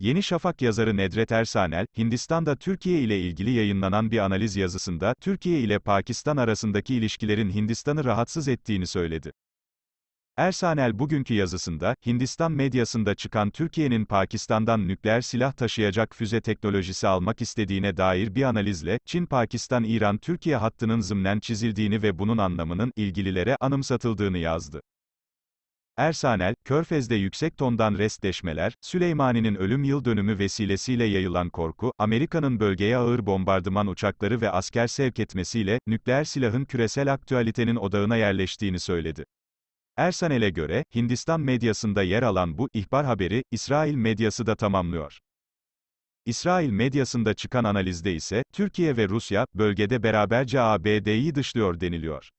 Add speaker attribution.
Speaker 1: Yeni Şafak yazarı Nedret Ersanel, Hindistan'da Türkiye ile ilgili yayınlanan bir analiz yazısında Türkiye ile Pakistan arasındaki ilişkilerin Hindistan'ı rahatsız ettiğini söyledi. Ersanel bugünkü yazısında, Hindistan medyasında çıkan Türkiye'nin Pakistan'dan nükleer silah taşıyacak füze teknolojisi almak istediğine dair bir analizle, Çin-Pakistan-İran-Türkiye hattının zımnen çizildiğini ve bunun anlamının, ilgililere, anımsatıldığını yazdı. Ersanel, Körfez'de yüksek tondan restleşmeler, Süleymani'nin ölüm yıl dönümü vesilesiyle yayılan korku, Amerika'nın bölgeye ağır bombardıman uçakları ve asker sevk etmesiyle, nükleer silahın küresel aktüalitenin odağına yerleştiğini söyledi. Ersanel'e göre, Hindistan medyasında yer alan bu ihbar haberi, İsrail medyası da tamamlıyor. İsrail medyasında çıkan analizde ise, Türkiye ve Rusya, bölgede beraberce ABD'yi dışlıyor deniliyor.